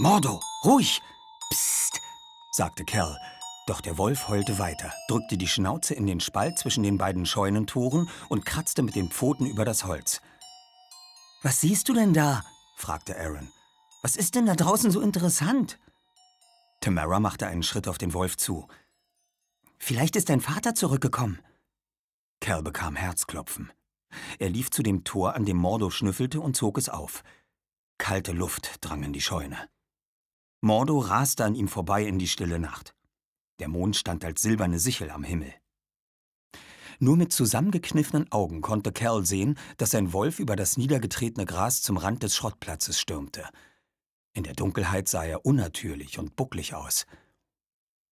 Mordo, ruhig! Psst, sagte Kerl. Doch der Wolf heulte weiter, drückte die Schnauze in den Spalt zwischen den beiden Scheunentoren und kratzte mit den Pfoten über das Holz. Was siehst du denn da? fragte Aaron. Was ist denn da draußen so interessant? Tamara machte einen Schritt auf den Wolf zu. Vielleicht ist dein Vater zurückgekommen. Kerl bekam Herzklopfen. Er lief zu dem Tor, an dem Mordo schnüffelte und zog es auf. Kalte Luft drang in die Scheune. Mordo raste an ihm vorbei in die stille Nacht. Der Mond stand als silberne Sichel am Himmel. Nur mit zusammengekniffenen Augen konnte Cal sehen, dass ein Wolf über das niedergetretene Gras zum Rand des Schrottplatzes stürmte. In der Dunkelheit sah er unnatürlich und bucklig aus.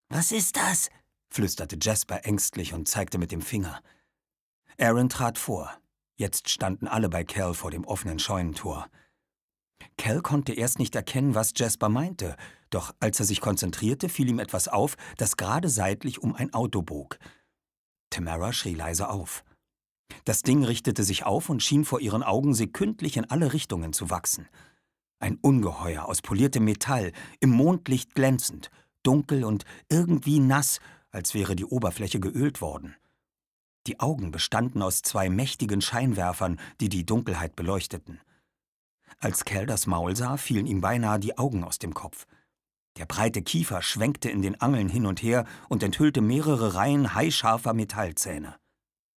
Was ist das? flüsterte Jasper ängstlich und zeigte mit dem Finger. Aaron trat vor. Jetzt standen alle bei Cal vor dem offenen Scheunentor. Cal konnte erst nicht erkennen, was Jasper meinte, doch als er sich konzentrierte, fiel ihm etwas auf, das gerade seitlich um ein Auto bog. Tamara schrie leise auf. Das Ding richtete sich auf und schien vor ihren Augen sekündlich in alle Richtungen zu wachsen. Ein Ungeheuer aus poliertem Metall, im Mondlicht glänzend, dunkel und irgendwie nass, als wäre die Oberfläche geölt worden. Die Augen bestanden aus zwei mächtigen Scheinwerfern, die die Dunkelheit beleuchteten. Als Cal das Maul sah, fielen ihm beinahe die Augen aus dem Kopf. Der breite Kiefer schwenkte in den Angeln hin und her und enthüllte mehrere Reihen heischarfer Metallzähne.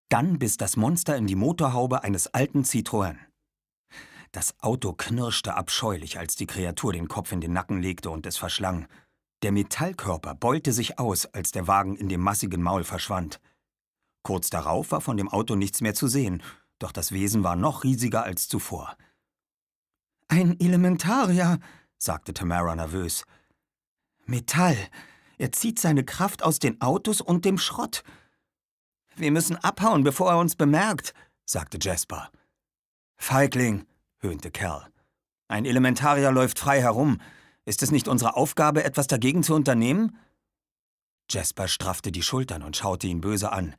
Dann biss das Monster in die Motorhaube eines alten Citroën. Das Auto knirschte abscheulich, als die Kreatur den Kopf in den Nacken legte und es verschlang. Der Metallkörper beulte sich aus, als der Wagen in dem massigen Maul verschwand. Kurz darauf war von dem Auto nichts mehr zu sehen, doch das Wesen war noch riesiger als zuvor. Ein Elementarier, sagte Tamara nervös. Metall. Er zieht seine Kraft aus den Autos und dem Schrott. Wir müssen abhauen, bevor er uns bemerkt, sagte Jasper. Feigling, höhnte Kerl. Ein Elementarier läuft frei herum. Ist es nicht unsere Aufgabe, etwas dagegen zu unternehmen? Jasper straffte die Schultern und schaute ihn böse an.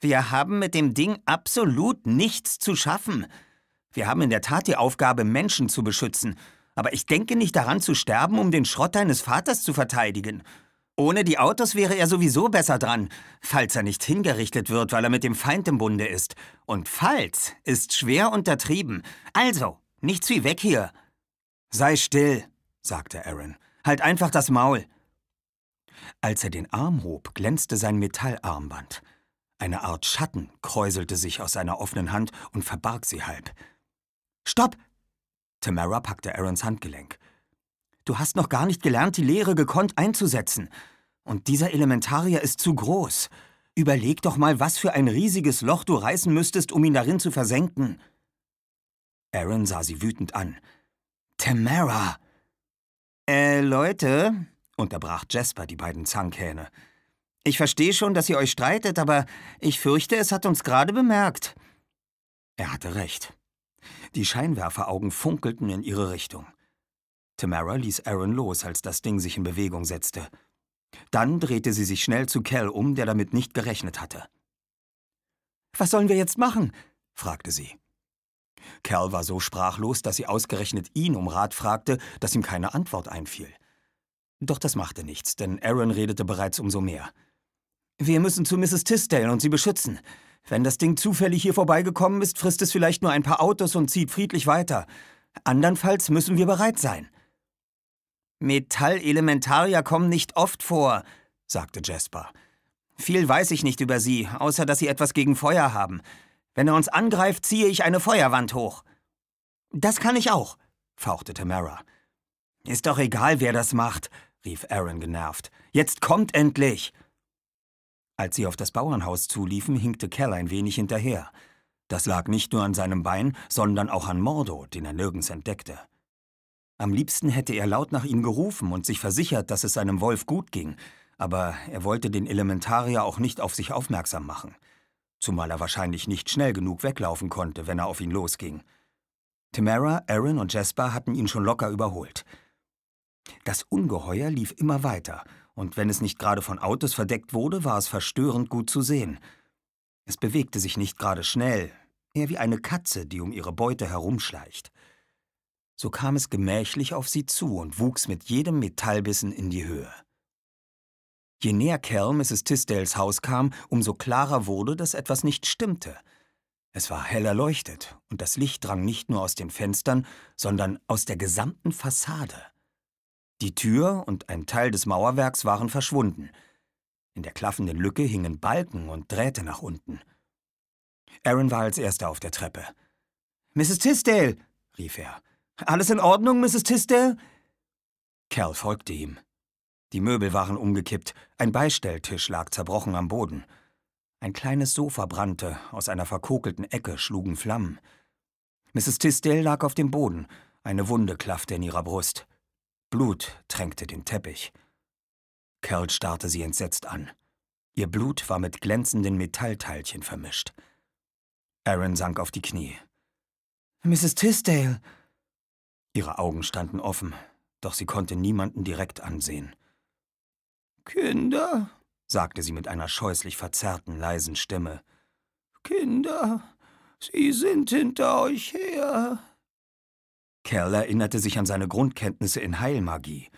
Wir haben mit dem Ding absolut nichts zu schaffen. Wir haben in der Tat die Aufgabe, Menschen zu beschützen. Aber ich denke nicht daran zu sterben, um den Schrott deines Vaters zu verteidigen. Ohne die Autos wäre er sowieso besser dran, falls er nicht hingerichtet wird, weil er mit dem Feind im Bunde ist. Und falls ist schwer untertrieben. Also, nichts wie weg hier. Sei still, sagte Aaron. Halt einfach das Maul. Als er den Arm hob, glänzte sein Metallarmband. Eine Art Schatten kräuselte sich aus seiner offenen Hand und verbarg sie halb. Stopp! Tamara packte Aarons Handgelenk. Du hast noch gar nicht gelernt, die Lehre gekonnt einzusetzen. Und dieser Elementarier ist zu groß. Überleg doch mal, was für ein riesiges Loch du reißen müsstest, um ihn darin zu versenken. Aaron sah sie wütend an. Tamara! Äh, Leute, unterbrach Jasper die beiden Zankhähne. Ich verstehe schon, dass ihr euch streitet, aber ich fürchte, es hat uns gerade bemerkt. Er hatte recht. Die Scheinwerferaugen funkelten in ihre Richtung. Tamara ließ Aaron los, als das Ding sich in Bewegung setzte. Dann drehte sie sich schnell zu Cal um, der damit nicht gerechnet hatte. Was sollen wir jetzt machen? fragte sie. Cal war so sprachlos, dass sie ausgerechnet ihn um Rat fragte, dass ihm keine Antwort einfiel. Doch das machte nichts, denn Aaron redete bereits umso mehr. Wir müssen zu Mrs. Tisdale und sie beschützen. Wenn das Ding zufällig hier vorbeigekommen ist, frisst es vielleicht nur ein paar Autos und zieht friedlich weiter. Andernfalls müssen wir bereit sein. Metallelementarier kommen nicht oft vor, sagte Jasper. Viel weiß ich nicht über sie, außer dass sie etwas gegen Feuer haben. Wenn er uns angreift, ziehe ich eine Feuerwand hoch. Das kann ich auch, fauchtete Mara. Ist doch egal, wer das macht, rief Aaron genervt. Jetzt kommt endlich! Als sie auf das Bauernhaus zuliefen, hinkte Kell ein wenig hinterher. Das lag nicht nur an seinem Bein, sondern auch an Mordo, den er nirgends entdeckte. Am liebsten hätte er laut nach ihm gerufen und sich versichert, dass es seinem Wolf gut ging, aber er wollte den Elementarier auch nicht auf sich aufmerksam machen. Zumal er wahrscheinlich nicht schnell genug weglaufen konnte, wenn er auf ihn losging. Tamara, Aaron und Jasper hatten ihn schon locker überholt. Das Ungeheuer lief immer weiter – und wenn es nicht gerade von Autos verdeckt wurde, war es verstörend gut zu sehen. Es bewegte sich nicht gerade schnell, eher wie eine Katze, die um ihre Beute herumschleicht. So kam es gemächlich auf sie zu und wuchs mit jedem Metallbissen in die Höhe. Je näher Kerl Mrs. Tisdales Haus kam, umso klarer wurde, dass etwas nicht stimmte. Es war hell erleuchtet und das Licht drang nicht nur aus den Fenstern, sondern aus der gesamten Fassade. Die Tür und ein Teil des Mauerwerks waren verschwunden. In der klaffenden Lücke hingen Balken und Drähte nach unten. Aaron war als erster auf der Treppe. Mrs. Tisdale! rief er. Alles in Ordnung, Mrs. Tisdale? Cal folgte ihm. Die Möbel waren umgekippt, ein Beistelltisch lag zerbrochen am Boden. Ein kleines Sofa brannte, aus einer verkokelten Ecke schlugen Flammen. Mrs. Tisdale lag auf dem Boden, eine Wunde klaffte in ihrer Brust. Blut tränkte den Teppich. Kerl starrte sie entsetzt an. Ihr Blut war mit glänzenden Metallteilchen vermischt. Aaron sank auf die Knie. Mrs. Tisdale! Ihre Augen standen offen, doch sie konnte niemanden direkt ansehen. Kinder, sagte sie mit einer scheußlich verzerrten, leisen Stimme. Kinder, sie sind hinter euch her. Cal erinnerte sich an seine Grundkenntnisse in Heilmagie.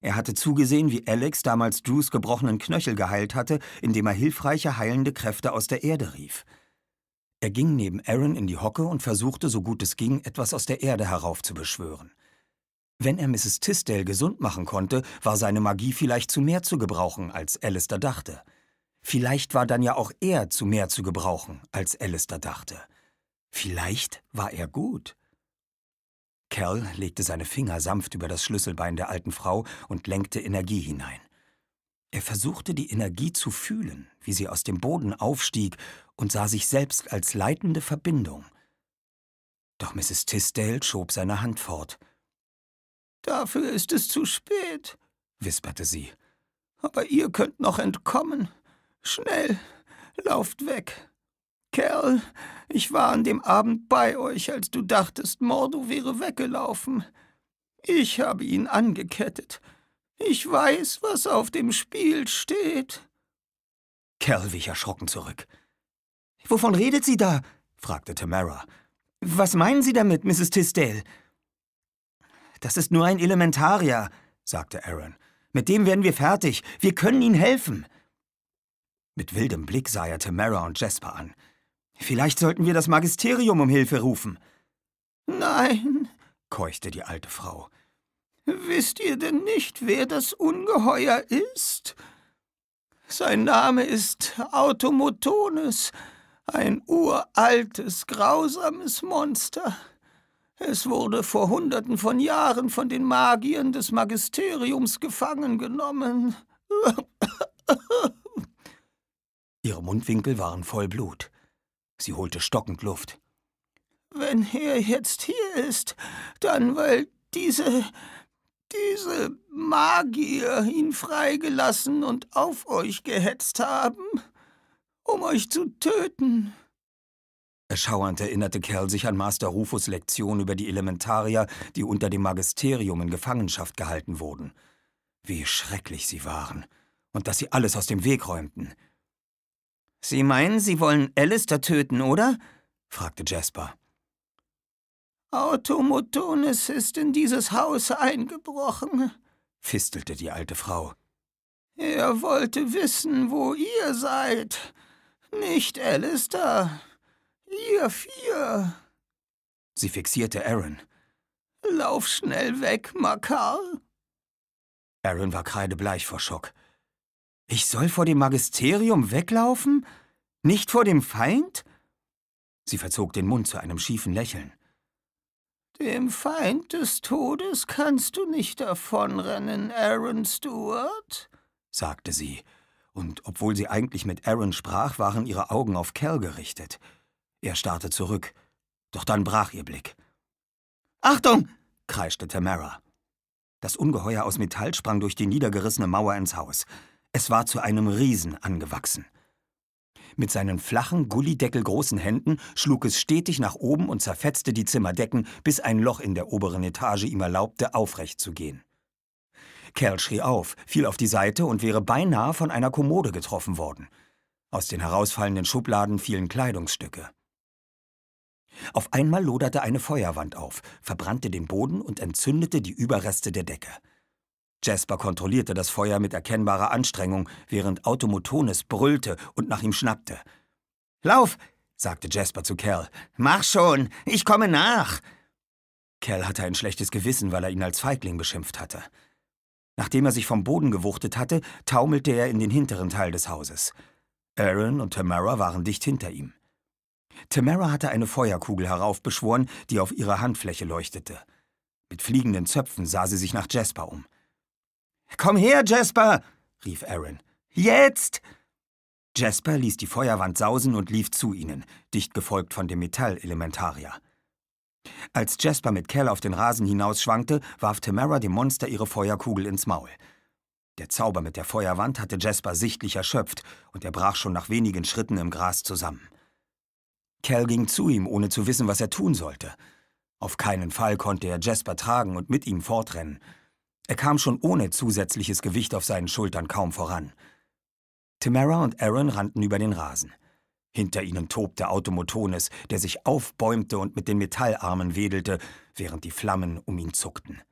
Er hatte zugesehen, wie Alex damals Drews gebrochenen Knöchel geheilt hatte, indem er hilfreiche heilende Kräfte aus der Erde rief. Er ging neben Aaron in die Hocke und versuchte, so gut es ging, etwas aus der Erde heraufzubeschwören. Wenn er Mrs. Tisdale gesund machen konnte, war seine Magie vielleicht zu mehr zu gebrauchen, als Alistair dachte. Vielleicht war dann ja auch er zu mehr zu gebrauchen, als Alistair dachte. Vielleicht war er gut. Kerl legte seine Finger sanft über das Schlüsselbein der alten Frau und lenkte Energie hinein. Er versuchte die Energie zu fühlen, wie sie aus dem Boden aufstieg, und sah sich selbst als leitende Verbindung. Doch Mrs. Tisdale schob seine Hand fort. Dafür ist es zu spät, wisperte sie. Aber ihr könnt noch entkommen. Schnell, lauft weg. Kerl, ich war an dem Abend bei euch, als du dachtest, Mordo wäre weggelaufen. Ich habe ihn angekettet. Ich weiß, was auf dem Spiel steht. Kerl wich erschrocken zurück. Wovon redet sie da? fragte Tamara. Was meinen Sie damit, Mrs. Tisdale? Das ist nur ein Elementarier, sagte Aaron. Mit dem werden wir fertig. Wir können ihm helfen. Mit wildem Blick sah er Tamara und Jasper an. Vielleicht sollten wir das Magisterium um Hilfe rufen. Nein, keuchte die alte Frau. Wisst ihr denn nicht, wer das Ungeheuer ist? Sein Name ist Automotones, ein uraltes, grausames Monster. Es wurde vor Hunderten von Jahren von den Magiern des Magisteriums gefangen genommen. Ihre Mundwinkel waren voll Blut. Sie holte stockend Luft. Wenn er jetzt hier ist, dann weil diese diese Magier ihn freigelassen und auf euch gehetzt haben, um euch zu töten. Erschauernd erinnerte Kerl sich an Master Rufus Lektion über die Elementarier, die unter dem Magisterium in Gefangenschaft gehalten wurden. Wie schrecklich sie waren und dass sie alles aus dem Weg räumten. Sie meinen, Sie wollen Alistair töten, oder? fragte Jasper. Automotones ist in dieses Haus eingebrochen, fistelte die alte Frau. Er wollte wissen, wo ihr seid. Nicht Alistair. Ihr vier. Sie fixierte Aaron. Lauf schnell weg, Makar. Aaron war kreidebleich vor Schock. Ich soll vor dem Magisterium weglaufen? Nicht vor dem Feind? Sie verzog den Mund zu einem schiefen Lächeln. Dem Feind des Todes kannst du nicht davonrennen, Aaron Stewart, sagte sie, und obwohl sie eigentlich mit Aaron sprach, waren ihre Augen auf Cal gerichtet. Er starrte zurück, doch dann brach ihr Blick. Achtung! kreischte Tamara. Das Ungeheuer aus Metall sprang durch die niedergerissene Mauer ins Haus. Es war zu einem Riesen angewachsen. Mit seinen flachen, gullideckelgroßen Händen schlug es stetig nach oben und zerfetzte die Zimmerdecken, bis ein Loch in der oberen Etage ihm erlaubte, aufrecht zu gehen. Kerl schrie auf, fiel auf die Seite und wäre beinahe von einer Kommode getroffen worden. Aus den herausfallenden Schubladen fielen Kleidungsstücke. Auf einmal loderte eine Feuerwand auf, verbrannte den Boden und entzündete die Überreste der Decke. Jasper kontrollierte das Feuer mit erkennbarer Anstrengung, während Automotones brüllte und nach ihm schnappte. Lauf! sagte Jasper zu Cal. Mach schon! Ich komme nach! Cal hatte ein schlechtes Gewissen, weil er ihn als Feigling beschimpft hatte. Nachdem er sich vom Boden gewuchtet hatte, taumelte er in den hinteren Teil des Hauses. Aaron und Tamara waren dicht hinter ihm. Tamara hatte eine Feuerkugel heraufbeschworen, die auf ihrer Handfläche leuchtete. Mit fliegenden Zöpfen sah sie sich nach Jasper um. Komm her, Jasper! rief Aaron. Jetzt! Jasper ließ die Feuerwand sausen und lief zu ihnen, dicht gefolgt von dem Metallelementarier. Als Jasper mit Kell auf den Rasen hinausschwankte, warf Tamara dem Monster ihre Feuerkugel ins Maul. Der Zauber mit der Feuerwand hatte Jasper sichtlich erschöpft und er brach schon nach wenigen Schritten im Gras zusammen. Kell ging zu ihm, ohne zu wissen, was er tun sollte. Auf keinen Fall konnte er Jasper tragen und mit ihm fortrennen. Er kam schon ohne zusätzliches Gewicht auf seinen Schultern kaum voran. Tamara und Aaron rannten über den Rasen. Hinter ihnen tobte Automotones, der sich aufbäumte und mit den Metallarmen wedelte, während die Flammen um ihn zuckten.